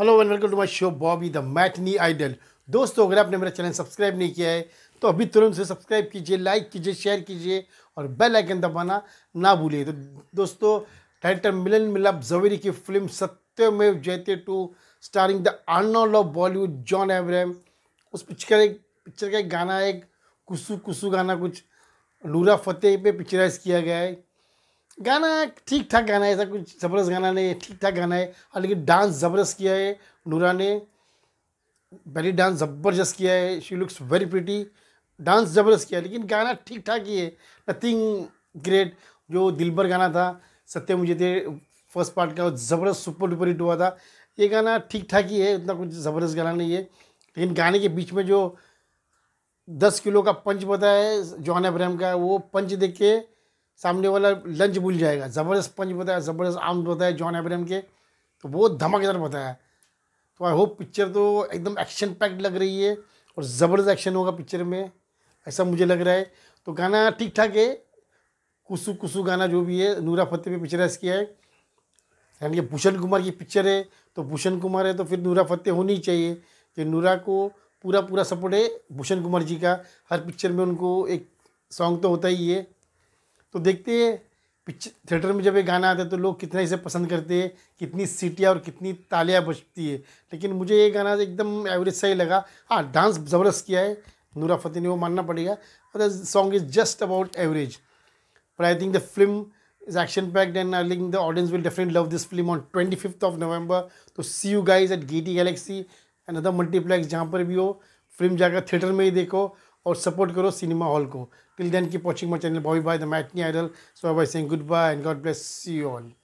hello and welcome to my show Bobby the matinee idol दोस्तों अगर आपने मेरा चैनल सब्सक्राइब नहीं किया है तो अभी तुरंत से सब्सक्राइब कीजिए लाइक कीजिए शेयर कीजिए और बेल आइकन दबाना ना भूलिए तो दोस्तों डायरेक्टर मिलन मिलाप जवेरी की film Satyameva Jayate two starring the Arnold of Bollywood John Abraham उस पिक्चर एक पिक्चर का एक गाना एक कुसु कुसु गाना कुछ नूरा फतेह पे पिक्चराइज किया गया है गाना ठीक ठाक गाना है ऐसा कुछ ज़बरदस्त गाना नहीं है ठीक ठाक गाना है और हाँ, लेकिन डांस ज़बरदस्त किया है नूरा ने बेली डांस ज़बरदस्त किया है she looks very pretty dance ज़बरदस्त किया है लेकिन गाना ठीक ठाक ही है नथिंग ग्रेट जो दिलबर गाना था सत्य मुझे थे फर्स्ट पार्ट का ज़बरदस्त सुपर डुपर हिट हुआ था ये गाना ठीक ठाक ही है उतना कुछ ज़बरदस्त गाना नहीं है लेकिन गाने के बीच में जो दस किलो का पंच बताया है जॉन अब्राहम का वो पंच देख के सामने वाला लंच भूल जाएगा ज़बरदस्त पंच बताया ज़बरदस्त आम बताया जॉन एब्रम के तो बहुत धमाकेदार बताया तो आई होप पिक्चर तो एकदम एक्शन पैक्ड लग रही है और ज़बरदस्त एक्शन होगा पिक्चर में ऐसा मुझे लग रहा है तो गाना ठीक ठाक है कुसु कुसु गाना जो भी है नूरा फतेह पे पिक्चराइज किया है यानी कि भूषण कुमार की पिक्चर है तो भूषण कुमार है तो फिर नूरा फतेह होनी चाहिए कि नूरा को पूरा पूरा सपोर्ट है भूषण कुमार जी का हर पिक्चर में उनको एक सॉन्ग तो होता ही है तो देखते हैं पिक्चर थिएटर में जब ये गाना आता है तो लोग कितना इसे पसंद करते हैं कितनी सीटियाँ और कितनी तालियाँ बजती है लेकिन मुझे ये गाना एकदम एवरेज सही लगा हाँ डांस ज़बरदस्त किया है नूरा फतेह ने वो मानना पड़ेगा और the song is just about average but I think the film is action and I packed the audience will the love this film on twenty fifth of 25th तो see you guys at guys T Galaxy and other multiplex जहाँ पर भी हो film जाकर theatre में ही देखो और support करो सिनेमा हॉल को till then keep watching my channel Bobby by the matinee idol so I bye saying good bye and God bless you all